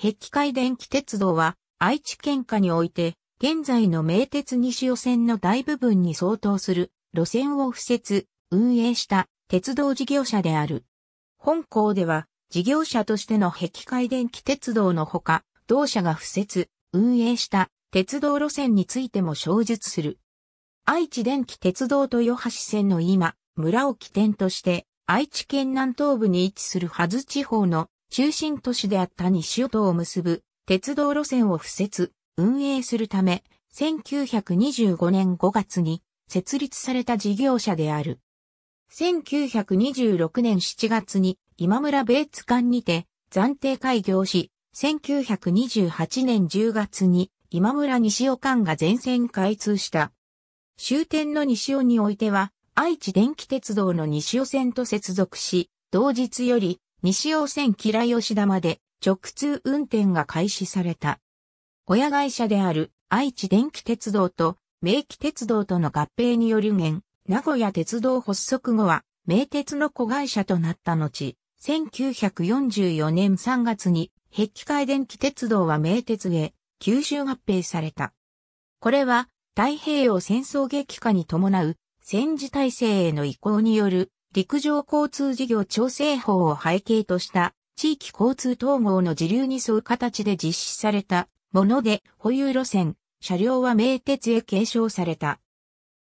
壁海電気鉄道は愛知県下において現在の名鉄西予線の大部分に相当する路線を付設、運営した鉄道事業者である。本校では事業者としての壁海電気鉄道のほか、同社が付設、運営した鉄道路線についても詳述する。愛知電気鉄道豊橋線の今、村を起点として愛知県南東部に位置するはず地方の中心都市であった西尾とを結ぶ鉄道路線を敷設、運営するため、1925年5月に設立された事業者である。1926年7月に今村米津間にて暫定開業し、1928年10月に今村西尾間が全線開通した。終点の西尾においては、愛知電気鉄道の西尾線と接続し、同日より西尾線吉良吉田まで直通運転が開始された。親会社である愛知電気鉄道と名機鉄道との合併による現、名古屋鉄道発足後は名鉄の子会社となった後、1944年3月に壁海電気鉄道は名鉄へ吸収合併された。これは太平洋戦争激化に伴う戦時体制への移行による陸上交通事業調整法を背景とした地域交通統合の時流に沿う形で実施されたもので保有路線、車両は名鉄へ継承された。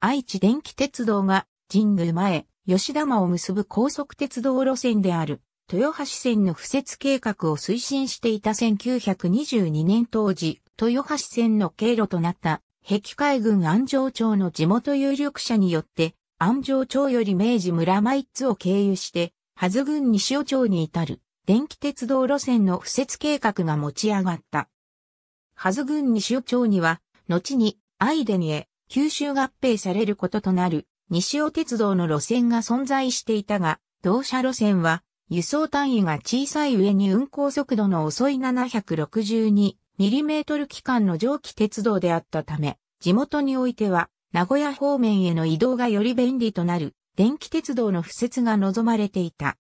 愛知電気鉄道が神宮前、吉田間を結ぶ高速鉄道路線である豊橋線の付設計画を推進していた1922年当時、豊橋線の経路となった、壁海軍安城町の地元有力者によって安城町より明治村マイッツを経由して、ハズ郡西尾町に至る電気鉄道路線の敷設計画が持ち上がった。ハズ郡西尾町には、後にアイデンへ九州合併されることとなる西尾鉄道の路線が存在していたが、同社路線は輸送単位が小さい上に運行速度の遅い 762mm 機関の蒸気鉄道であったため、地元においては名古屋方面への移動がより便利となる電気鉄道の付設が望まれていた。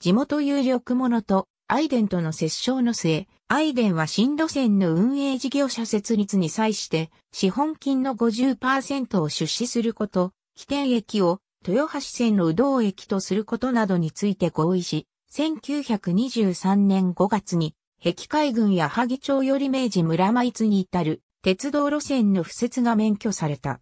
地元有力者とアイデンとの折衝の末、アイデンは新路線の運営事業者設立に際して資本金の50%を出資すること、起点駅を豊橋線の宇道駅とすることなどについて合意し、1923年5月に、壁海軍や萩町より明治村舞津に至る鉄道路線の付設が免許された。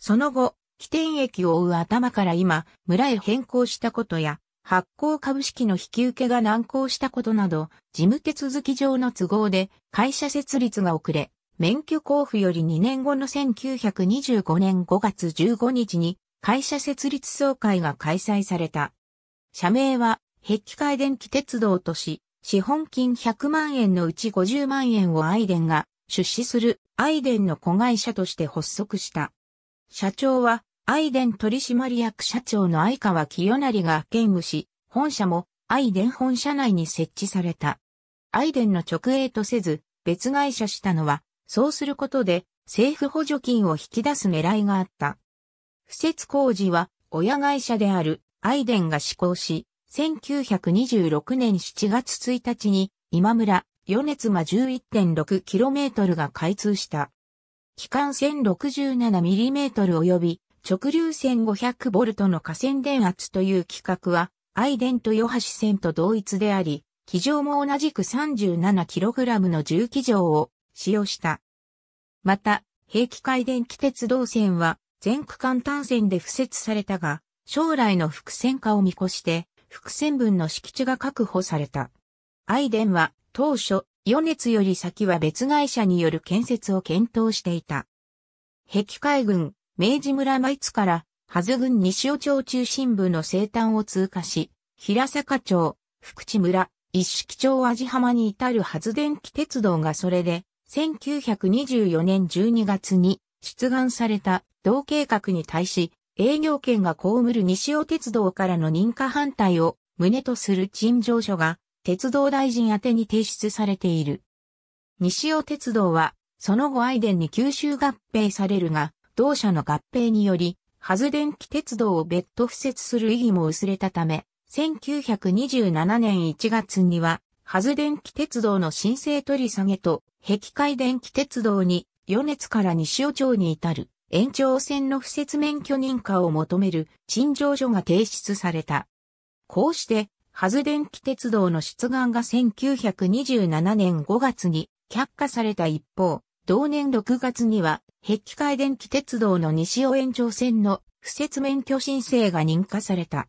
その後、起点駅を追う頭から今、村へ変更したことや、発行株式の引き受けが難航したことなど、事務手続き上の都合で会社設立が遅れ、免許交付より2年後の1925年5月15日に会社設立総会が開催された。社名は、壁海電気鉄道とし、資本金100万円のうち50万円をアイデンが出資するアイデンの子会社として発足した。社長は、アイデン取締役社長の相川清成が兼務し、本社も、アイデン本社内に設置された。アイデンの直営とせず、別会社したのは、そうすることで、政府補助金を引き出す狙いがあった。不設工事は、親会社である、アイデンが施行し、1926年7月1日に、今村、米妻 11.6km が開通した。機関線 67mm 及び直流線 500V の下線電圧という規格は、アイデンとヨハシ線と同一であり、機上も同じく 37kg の重機上を使用した。また、平器海電気鉄道線は全区間単線で付設されたが、将来の伏線化を見越して、伏線分の敷地が確保された。アイデンは当初余熱より先は別会社による建設を検討していた。壁海軍、明治村舞津から、はず郡西尾町中心部の西端を通過し、平坂町、福地村、一式町味浜に至る発電機鉄道がそれで、1924年12月に出願された同計画に対し、営業権が被る西尾鉄道からの認可反対を旨とする陳情書が鉄道大臣宛に提出されている。西尾鉄道は、その後アイデンに吸収合併されるが、同社の合併により、発電機鉄道を別途付設する意義も薄れたため、1927年1月には、発電機鉄道の申請取り下げと、壁海電気鉄道に、余熱から西尾町に至る、延長線の敷設免許認可を求める陳情書が提出された。こうして、発電気鉄道の出願が1927年5月に却下された一方、同年6月には、壁海電気鉄道の西尾延長線の不設免許申請が認可された。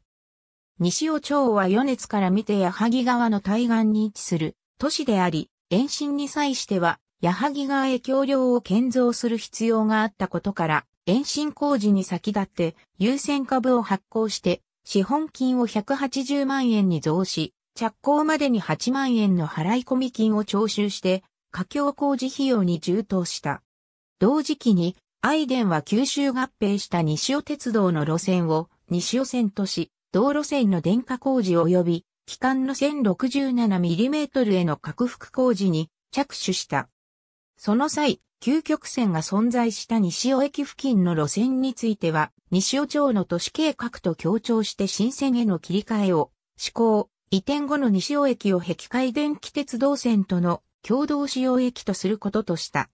西尾町は余熱から見て矢作川の対岸に位置する都市であり、延伸に際しては、矢作川へ橋梁を建造する必要があったことから、延伸工事に先立って優先株を発行して資本金を180万円に増し、着工までに8万円の払い込み金を徴収して、架橋工事費用に充当した。同時期に、アイデンは九州合併した西尾鉄道の路線を西尾線とし、道路線の電化工事及び、機関の 1067mm への拡幅工事に着手した。その際、究極線が存在した西尾駅付近の路線については、西尾町の都市計画と協調して新線への切り替えを、施行、移転後の西尾駅を壁海電気鉄道線との共同使用駅とすることとした。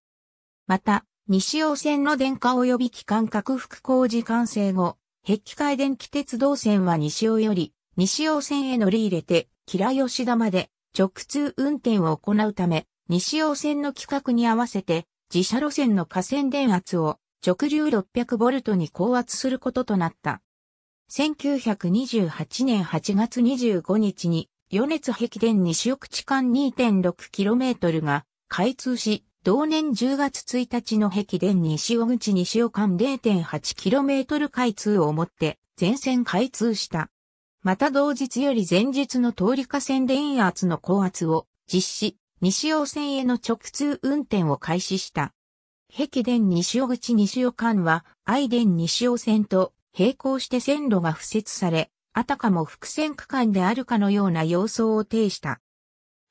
また、西尾線の電化及び機関拡幅工事完成後、壁海電気鉄道線は西尾より、西尾線へ乗り入れて、吉良吉田まで直通運転を行うため、西尾線の規格に合わせて、自社路線の河川電圧を直流600ボルトに高圧することとなった。1928年8月25日に、余熱壁電西奥地間 2.6km が開通し、同年10月1日の壁電西尾口西尾間 0.8km 開通をもって全線開通した。また同日より前日の通り河川電圧の高圧を実施、西尾線への直通運転を開始した。碧電西尾口西尾間は、愛電西尾線と並行して線路が敷設され、あたかも伏線区間であるかのような様相を呈した。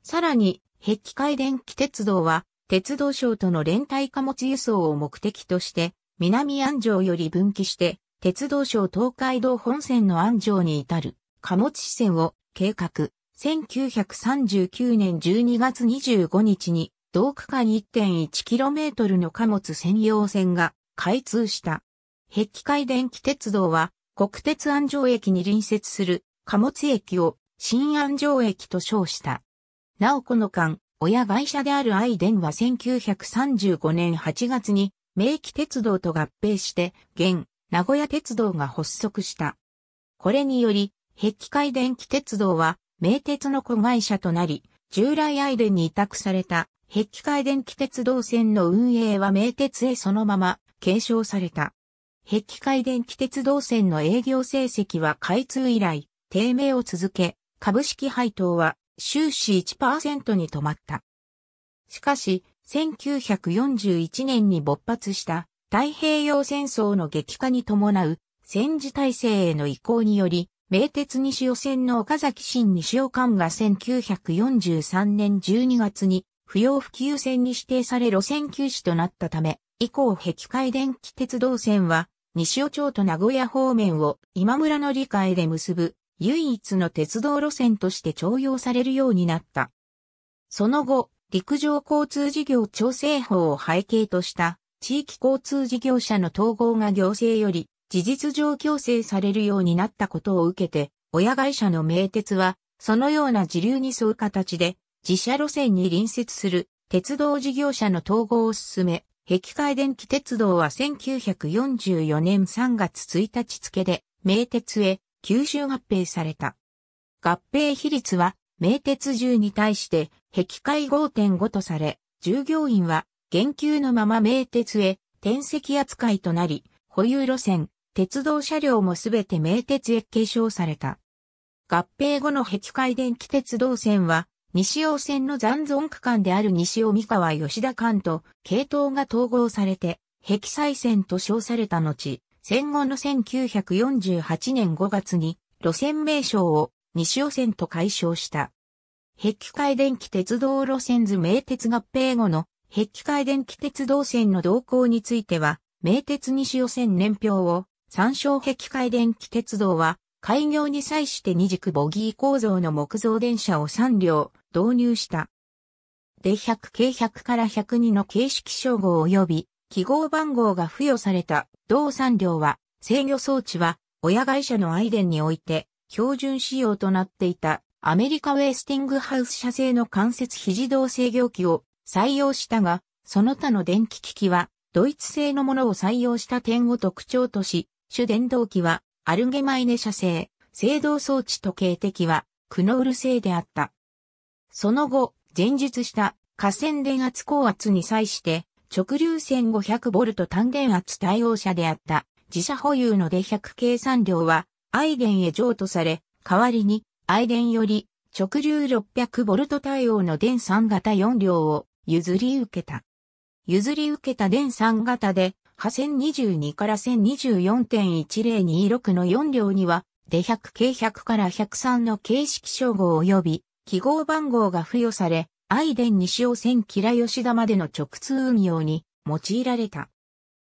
さらに、碧海電気鉄道は、鉄道省との連帯貨物輸送を目的として、南安城より分岐して、鉄道省東海道本線の安城に至る貨物支線を計画、1939年12月25日に同区間 1.1km の貨物専用線が開通した。壁海電気鉄道は国鉄安城駅に隣接する貨物駅を新安城駅と称した。なおこの間、親会社である愛電は1935年8月に名機鉄道と合併して、現、名古屋鉄道が発足した。これにより、壁海電気鉄道は、名鉄の子会社となり、従来愛電に委託された壁海電気鉄道線の運営は名鉄へそのまま継承された。壁海電気鉄道線の営業成績は開通以来、低迷を続け、株式配当は収支1%に止まった。しかし、1941年に勃発した太平洋戦争の激化に伴う戦時体制への移行により、名鉄西尾線の岡崎新西尾間が1943年12月に不要不急線に指定され路線休止となったため、以降壁海電気鉄道線は、西尾町と名古屋方面を今村の理解で結ぶ唯一の鉄道路線として徴用されるようになった。その後、陸上交通事業調整法を背景とした地域交通事業者の統合が行政より事実上強制されるようになったことを受けて、親会社の名鉄は、そのような時流に沿う形で、自社路線に隣接する鉄道事業者の統合を進め、壁海電気鉄道は1944年3月1日付で、名鉄へ吸収合併された。合併比率は、名鉄10に対して、壁海5.5とされ、従業員は、減給のまま名鉄へ転籍扱いとなり、保有路線、鉄道車両もすべて名鉄へ継承された。合併後の壁海電気鉄道線は、西尾線の残存区間である西尾三河吉田間と系統が統合されて、壁西線と称された後、戦後の1948年5月に路線名称を西尾線と解消した。壁海電気鉄道路線図名鉄合併後の壁海電気鉄道線の動向については、名鉄西尾線年表を参照壁海電気鉄道は開業に際して二軸ボギー構造の木造電車を3両、導入した。で100系100から102の形式称号及び記号番号が付与された同産量は制御装置は親会社のアイデンにおいて標準仕様となっていたアメリカウェスティングハウス社製の関節非自動制御機を採用したが、その他の電気機器はドイツ製のものを採用した点を特徴とし、主電動機はアルゲマイネ社製、制動装置と警的はクノール製であった。その後、前述した河川電圧高圧に際して、直流線 500V 単電圧対応車であった自社保有ので100計算量はアイデンへ譲渡され、代わりにアイデンより直流 600V 対応の電3型4両を譲り受けた。譲り受けた電3型で、破線22から0 24.1026の4両には、で100系100から103の形式称号及び記号番号が付与され、愛伝西尾線吉良吉田までの直通運用に用いられた。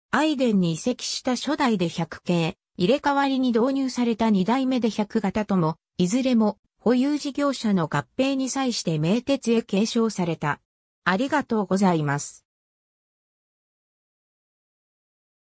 愛伝に移籍した初代で100系、入れ替わりに導入された2代目で100型とも、いずれも保有事業者の合併に際して名鉄へ継承された。ありがとうございます。